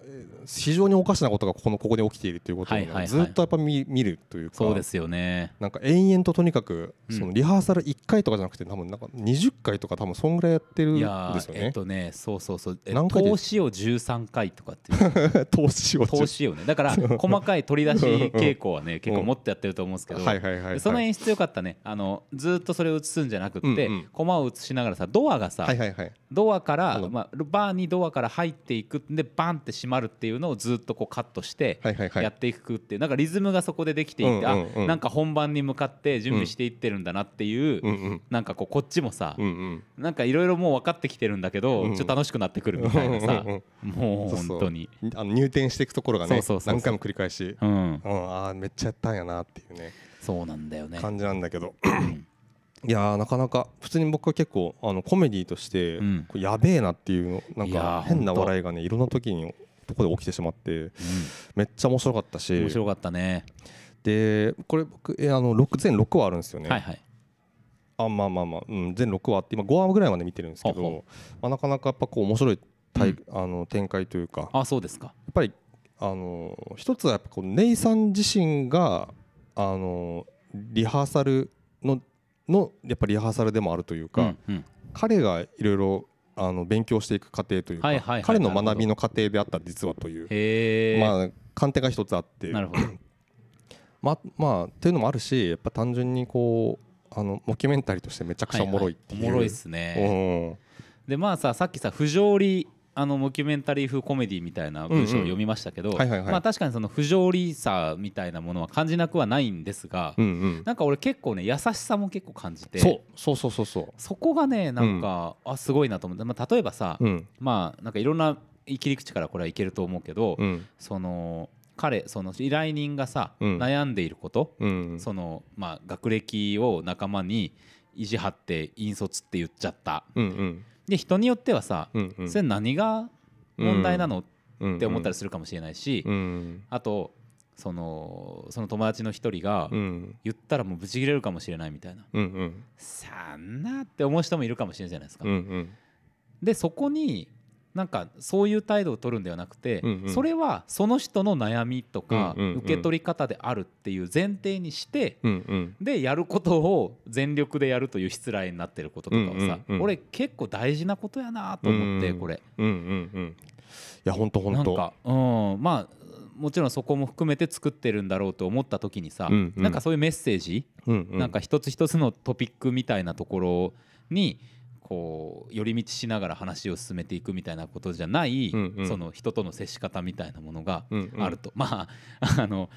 非常におかしなことがこのここで起きているということを、ね、ずっとやっぱ見見るというかそうですよねなんか延々ととにかくそのリハーサル1回とかじゃなくて多分なんか20回とか多分そんぐらいやってるんですよね。えっとねそうそうそうえ投資を13回とかっていう <laughs> 投資を投資をねだから細かい取り出し傾向はね <laughs> 結構もっとやってると思うんですけど、はははいいいその演出よかったねあのずっとそれを映すんじゃなくて、うんうん、駒を映しながらさドアがささ、はいはいはい、ドアから、まあ、バーにドアから入っていくんでバンって閉まるっていうのをずっとこうカットしてやっていくっていう、はいはい、なんかリズムがそこでできていて、うんうんうん、あなんか本番に向かって準備していってるんだなっていう、うんうん、なんかこうこっちもさ、うんうん、なんかいろいろもう分かってきてるんだけど、うんうん、ちょっと楽しくなってくるみたいなさ、うんうんうん、もう本当にあの入店していくところがね何回も繰り返し、うんうん、ああめっちゃやったんやなっていうねそうなんだよね感じなんだけどいやなかなか普通に僕は結構あのコメディとしてやべえなっていうなんか変な笑いがねいろんな時にとこで起きてしまって、めっちゃ面白かったし面白かったねでこれ僕えあの6全6話あるんですよね、はいはい、あまあまあまあ、うん、全6話って今5話ぐらいまで見てるんですけどまあ、なかなかやっぱこう面白いたい、あの展開というかあそうですかやっぱりあの一つはやっぱこうネイさん自身があのリハーサルののやっぱりリハーサルでもあるというか、うんうん、彼がいろいろあの勉強していく過程というか、はいはいはい、彼の学びの過程であった実はという、まあ、観点が一つあってまあ、まあ、っていうのもあるしやっぱ単純にこうあのモキュメンタリーとしてめちゃくちゃおもろいっていう、はいはい、おもろいっすね、うん、でまあささっきさ不条理あのモキュメンタリー風コメディみたいな文章を読みましたけど確かにその不条理さみたいなものは感じなくはないんですが、うんうん、なんか俺結構ね優しさも結構感じてそうそうそうそうそこがねなんか、うん、あすごいなと思って、まあ、例えばさ、うん、まあなんかいろんな切り口からこれはいけると思うけど、うん、その彼その依頼人がさ、うん、悩んでいること、うん、そのまあ、学歴を仲間に意地張って引率って言っちゃった、うん、で人によってはさ、うんうん、それ何が問題なの、うん、って思ったりするかもしれないし、うんうん、あとそのその友達の一人が言ったらもうブチ切れるかもしれないみたいな、うんうん、さんなって思う人もいるかもしれないじゃないですか。うんうん、でそこになんかそういう態度を取るんではなくて、うんうん、それはその人の悩みとか受け取り方であるっていう前提にして、うんうん、でやることを全力でやるという失礼になってることとかをさ、うんうん、俺結構大事なことやなと思ってこれ。うんうんうん、いや本当なんか、うん、まあもちろんそこも含めて作ってるんだろうと思った時にさ、うんうん、なんかそういうメッセージ、うんうん、なんか一つ一つのトピックみたいなところに。こう寄り道しながら話を進めていくみたいなことじゃない、うんうん、その人との接し方みたいなものがあると、うんうん、まあ <laughs> あの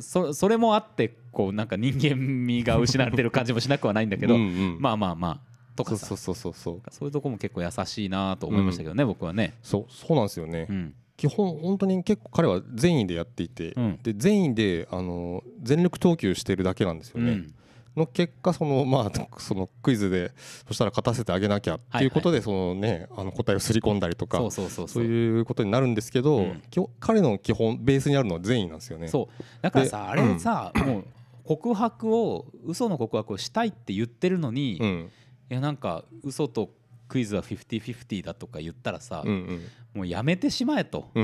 それもあってこうなんか人間味が失われてる感じもしなくはないんだけどうん、まあまあまあとかそうそうそうそうそういうとこも結構優しいなと思いましたけどね、うん、僕はねそうそうなんですよね、うん、基本本当に結構彼は善意でやっていて、で善意であの全力投球してるだけなんですよね、の結果そのまあ <laughs> そのクイズでそしたら勝たせてあげなきゃっていうことでそのねあの答えをすり込んだりとかそういうことになるんですけど、彼の基本ベースにあるのは善意なんですよね。そうだからさあれさ、もう告白を嘘の告白をしたいって言ってるのに、うん、いやなんか嘘とクイズは50-50だとか言ったらさ、うんうん、もうやめてしまえと <laughs>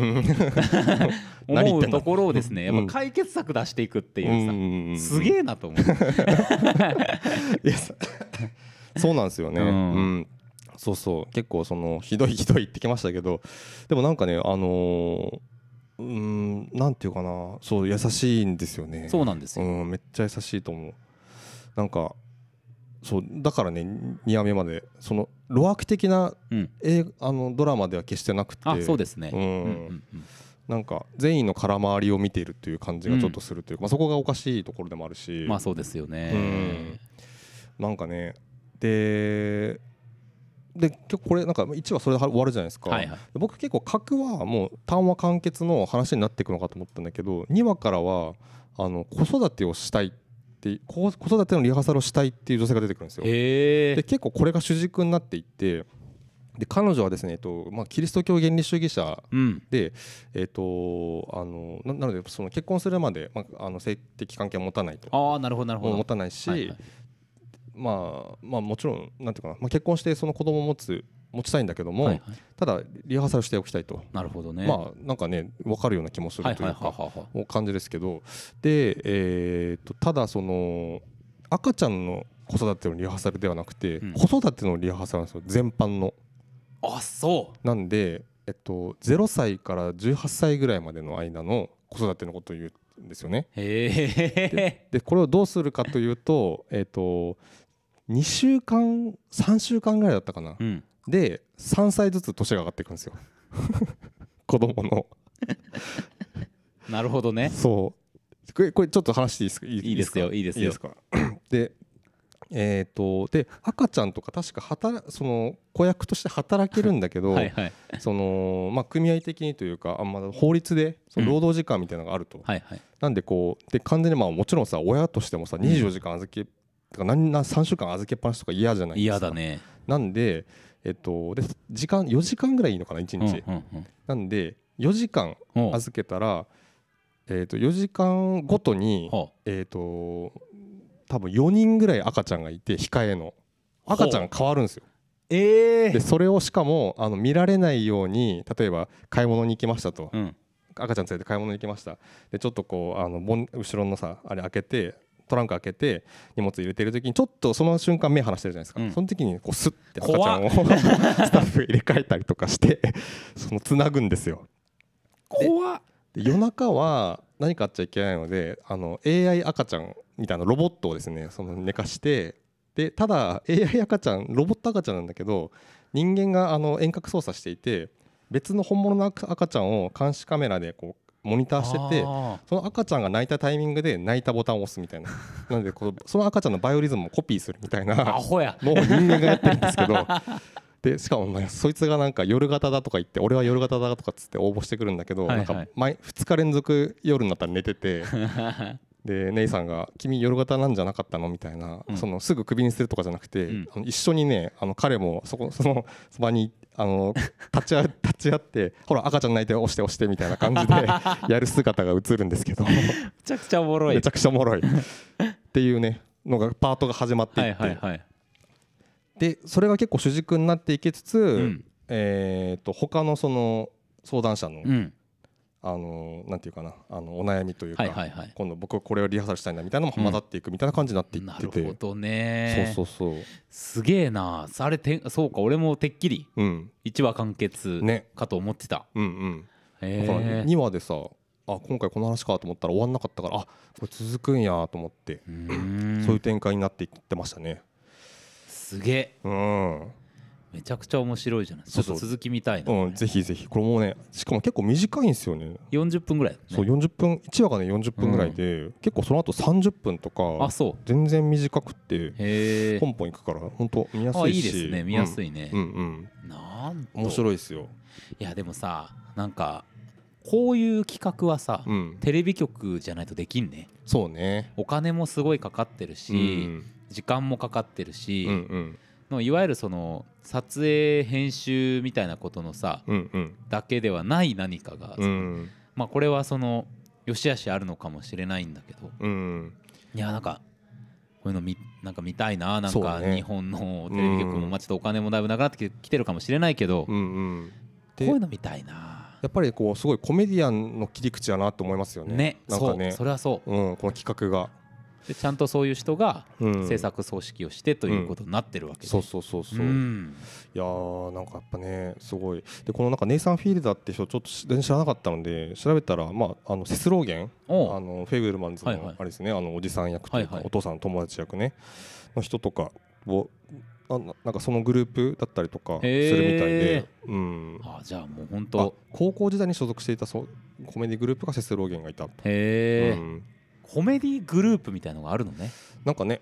思うところをですねやっぱ解決策出していくっていうさ、すげえなと思う <laughs> そうなんですよね、うん、うん、そうそう結構そのひどいひどいってきましたけどでもなんかねあのー、うんなんていうかなそう優しいんですよねそうなんですよ、うん、めっちゃ優しいと思うなんかそうだからね2話目までその路悪的な、うん、あのドラマでは決してなくてそうですね、なんか善意の空回りを見ているという感じがちょっとするというか、まあ、そこがおかしいところでもあるしまあそうですよね、なんかねででこれなんか1話それで終わるじゃないですか、はいはい、僕結構角はもう単話完結の話になっていくのかと思ったんだけど2話からはあの子育てをしたいって子育てのリハーサルをしたいっていう女性が出てくるんですよ。で結構これが主軸になっていってで彼女はですね、えっとまあ、キリスト教原理主義者で、うん、えっと、あのななのでその結婚するまで、まあ、あの性的関係を持たないとあなるほどなるほど持たないし、はいはい、まあ、まあもちろんなんていうかな、まあ、結婚してその子供を持つ持ちたいんだけども、はいはい、ただリハーサルしておきたいとなるほどねまあなんかね分かるような気もするというか感じですけどで、えーと、ただその赤ちゃんの子育てのリハーサルではなくて、うん、子育てのリハーサルなんですよ全般の。あそうなんで、えっと、0歳から18歳ぐらいまでの間の子育てのことを言うんですよね。ででこれをどうするかというと,、えっと2週間3週間ぐらいだったかな、うん、で3歳ずつ年が上がっていくんですよ <laughs> 子供の <laughs> なるほどねそうこれこれちょっと話していいですかいいですよいいですよでえーと、で赤ちゃんとか確か働その子役として働けるんだけどはい、そのまあ、組合的にというかあんま法律でその労働時間みたいなのがあると、うんはいはい、なんでこうで完全にまあもちろんさ親としてもさ24時間預け、うん、とか何3週間預けっぱなしとか嫌じゃないですか嫌だねなんでえっと、で時間4時間ぐらいいいのかな1日、うんうんうん、なんで4時間預けたら、えー、と4時間ごとに、えー、と多分4人ぐらい赤ちゃんがいて控えの赤ちゃん変わるんですよ。えー、でそれをしかもあの見られないように例えば買い物に行きましたと、うん、赤ちゃん連れて買い物に行きましたでちょっとこうあの後ろのさあれ開けてトランク開けて荷物入れてる時にちょっとその瞬間目離してるじゃないですか、うん、その時にこうスッて赤ちゃんを <laughs> スタッフ入れ替えたりとかしてそのつなぐんですよ。怖夜中は何かあっちゃいけないのであの AI 赤ちゃんみたいなロボットをですねその寝かしてでただ AI 赤ちゃんロボット赤ちゃんなんだけど人間があの遠隔操作していて別の本物の赤ちゃんを監視カメラでこうモニターしててその赤ちゃんが泣いたタイミングで泣いたボタンを押すみたいな <laughs> なんでこうその赤ちゃんのバイオリズムをコピーするみたいなもう人間がやってるんですけど。でしかもそいつがなんか夜型だとか言って俺は夜型だとかっつって応募してくるんだけど、はなんか2日連続夜になったら寝てて <laughs> でネイさんが「君夜型なんじゃなかったの?」みたいな、うん、そのすぐクビにするとかじゃなくて、うん、あの一緒にねあの彼もそこ <laughs> そのそばにあの立ち <laughs> 立ち会ってほら赤ちゃん泣いて押して押してみたいな感じで <laughs> やる姿が映るんですけどめちゃくちゃおもろいめちゃくちゃおもろいっていうねのがパートが始まっていって、はいはいはい、でそれが結構主軸になっていきつつ、うん、えー、と他のその相談者の、うんあのなんていうかなあのお悩みというか、はいはいはい、今度僕はこれをリハーサルしたいなみたいなのも混ざっていくみたいな感じになっていってて、うん、なるほどねそうそうそうすげえなあれてそうか俺もてっきり1話完結かと思ってた、ね、うんうんえか2話でさあ今回この話かと思ったら終わんなかったからあこれ続くんやと思ってそういう展開になっていってましたねすげえうんめちゃくちゃ面白いじゃないですか続きみたいな、うん、ぜひぜひこれもねしかも結構短いんですよね40分ぐらい、ね、そう40分1話がね40分ぐらいで、うん、結構その後30分とかあそう全然短くってポンポンいくから本当見やすいしいいですね見やすいね、うん、うんうん、なん面白いですよいやでもさなんかこういう企画はさ、うん、テレビ局じゃないとできんねそうねお金もすごいかかってるし、うんうん、時間もかかってるし、うんうん、のいわゆるその撮影編集みたいなことのさ、うんうん、だけではない何かが、うん、まあ、これはそのよしあしあるのかもしれないんだけど、うん、いやなんかこういうの見なんか見たいななんか日本のテレビ局も、まあ、ちょっとお金もだいぶなくなってきてるかもしれないけど、うんうん、こういうの見たいな。やっぱりこうすごいコメディアンの切り口だなと思いますよね。ね、なんかね、それはそう、うん、この企画が。でちゃんとそういう人が制作組織をしてということになってるわけで、うん、そうそうそうそう、うん、いやーなんかやっぱねすごいでこのなんかネイサン・フィールダーって人ちょっと全然知らなかったので調べたら、まあ、あのセスローゲンあのフェイブルマンズのあれですね、はいはい、あのおじさん役とか、はいはい、お父さんの友達役ねの人とかをあなんかそのグループだったりとかするみたいで、うん、あじゃあもう本当高校時代に所属していたそコメディグループがセスローゲンがいたへえ、うんコメディグループみたいのがあるのねなんかね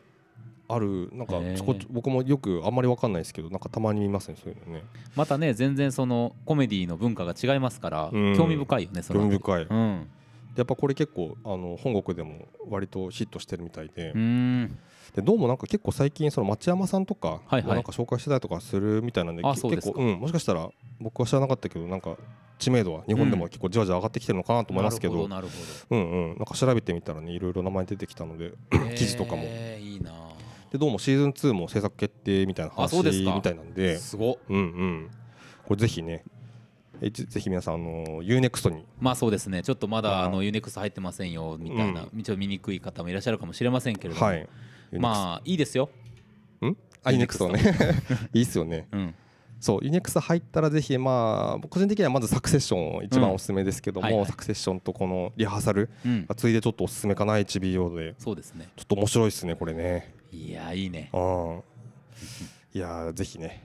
あるなんかちょこ僕もよくあんまり分かんないですけどなんかたまに見ますねそういうのねまたね全然そのコメディの文化が違いますから、うん興味深いよねそれ興味深い、うんやっぱこれ結構あの本国でも割とヒットしてるみたいで,、うでどうもなんか結構最近その町山さんとかなんか紹介してたりとかするみたいなんで、あそう結構、うん、もしかしたら僕は知らなかったけどなんか知名度は日本でも結構じわじわ上がってきてるのかなと思いますけど,、うん、なるほどうんうんなんか調べてみたらねいろいろ名前出てきたので記事とかも。えいいなでどうもシーズン2も制作決定みたいな話みたいなんですごうんうんこれぜひねえぜひ皆さんあのユーネクストにまあそうですねちょっとまだあのユーネクスト入ってませんよみたいな、うん、ちょ見にくい方もいらっしゃるかもしれませんけれども、はい、まあいいですよんあユーネクストね <laughs> いいっすよね、うんそう u ックス入ったらぜひまあ個人的にはまずサクセッション一番おすすめですけども、うんはいはい、サクセッションとこのリハーサルがついでちょっとおすすめかな HBO でそうですねちょっと面白いですねこれねいやいいねうんいやぜひね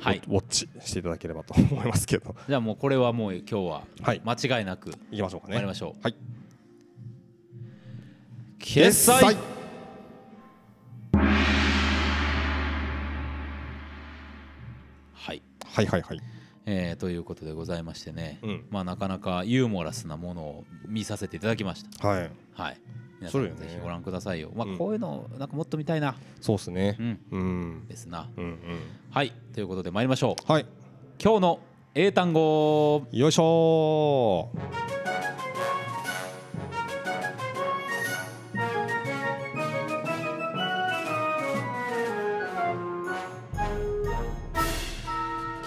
はい、ウォッチしていただければと思いますけどじゃあもうこれはもう今日は間違いなく、はい、いきましょうかね参りましょうはい決済はいはいはいえー、ということでございましてね、うん、まあ、なかなかユーモラスなものを見させていただきました。はい、はい、皆さんぜひご覧くださいよ。よね、まあ、こういうの、なんかもっと見たいな。そうですね。うん、ですな、うんうん。はい、ということで参りましょう。はい、今日の英単語。よいしょ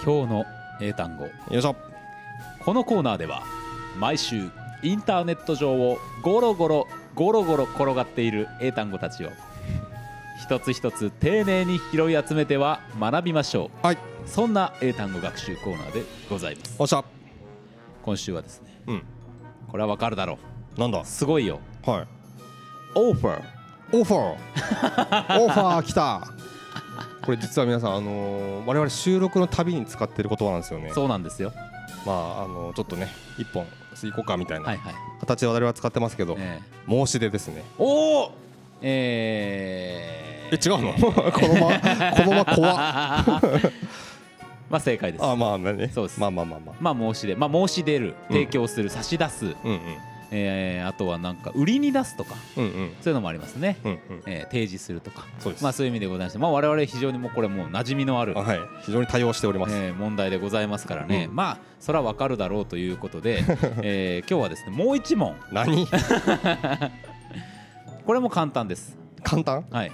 今日の英単語よいしょこのコーナーでは毎週インターネット上をゴロゴロゴロゴロ転がっている英単語たちを一つ一つ丁寧に拾い集めては学びましょう、はい、そんな英単語学習コーナーでございますおっしゃ今週はですね、うん、これはわかるだろうなんだすごいよはいオファーオファーオファー来たこれ実は皆さん、あのー、我々収録のたびに使ってる言葉なんですよね。そうなんですよ。まあ、あのー、ちょっとね、一本、いこかみたいな形で我々は使ってますけど、えー、申し出ですね。おお。えー、え、違うの、えー、このま、<laughs> このま怖 <laughs> まあ正解です。あまあ、ね、そうです。まあまあまあまあ。まあ申し出、まあ申し出る、提供する、うん、差し出す。うんうんえー、あとはなんか売りに出すとか、うんうん、そういうのもありますね、うんうん、えー、提示するとかそうまあ、そういう意味でございまして、まあ、我々非常にもうこれもう馴染みのある、はい、非常に対応しております、えー、問題でございますからね、うん、まあそれは分かるだろうということで、<laughs> えー、今日はですねもう一問何 <laughs> これも簡単です簡単はいい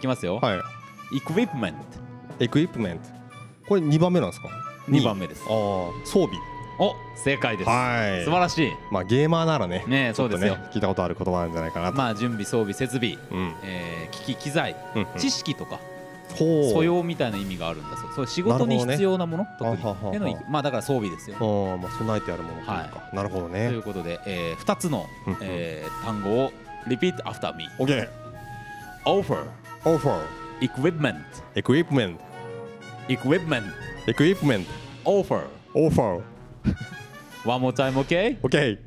きますよ、はい、エクイプメントエクイプメントこれ2番目なんですか2番目ですああ装備お正解です、はい素晴らしいまあゲーマーならねねそうですよね聞いたことある言葉なんじゃないかなと、まあ準備装備設備、うんえー機器機材、うんうん知識とかほう素養みたいな意味があるんだそうそう仕事に必要なもの特にあのにまあだから装備ですよあーまあ備えてあるものというか、はなるほどねということで、えー、2つのうえー、単語をリピートアフターミー r m オッケー Offer オファーエク u i p m e エクイプメント e q u i p m e エクイプメント o ファー r オファー One more time, okay? Okay.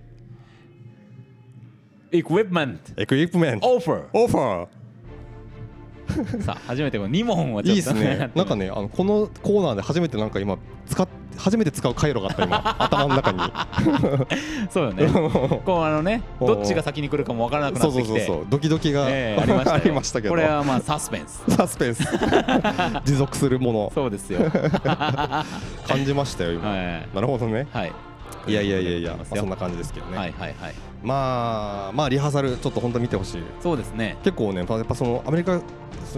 Equipment. Equipment. Offer. Offer. さあ初めてこの2問はちょっといいですねなんかねあのこのコーナーで初めてなんか今使っ初めて使う回路があった今 <laughs> 頭の中にそうよね <laughs> こうあのねどっちが先に来るかも分からなくなってきてそうそうそうドキドキが、えー、ありましたけどこれはまあサスペンスサスペンス <laughs> 持続するものそうですよ感じましたよ今、はい、なるほどねはいいやいやいやいや、まあ、そんな感じですけどね。はいはいはい。まあまあリハーサルちょっと本当見てほしい。そうですね。結構ねやっぱそのアメリカ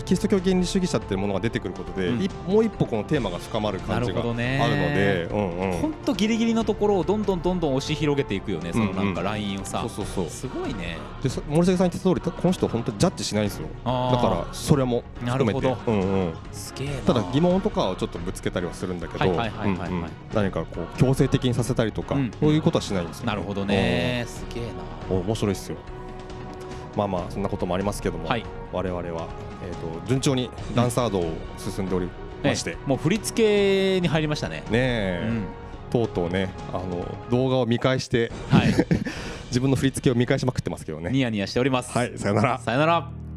キリスト教原理主義者っていうものが出てくることで、うん、もう一歩このテーマが深まる感じがあるので本当、うんうん、ギリギリのところをどんどんどんどん押し広げていくよねそのなんかラインをさ、うんうん、そうそうそうすごいねで森崎さん言った通りこの人本当ジャッジしないんですよだからそれも含めて、うんうん、すげえただ疑問とかをちょっとぶつけたりはするんだけど何かこう強制的にさせたりとか、うん、そういうことはしないんですよ、ね、なるほどねすげえな面白いっすよまあまあそんなこともありますけども、はい、我々は、えーと、順調にダンサードを進んでおりまして、うんね、もう振り付けに入りましたねね、うん、とうとうねあの動画を見返して、はい、<laughs> 自分の振り付けを見返しまくってますけどねニヤニヤしておりますはいさよならさよなら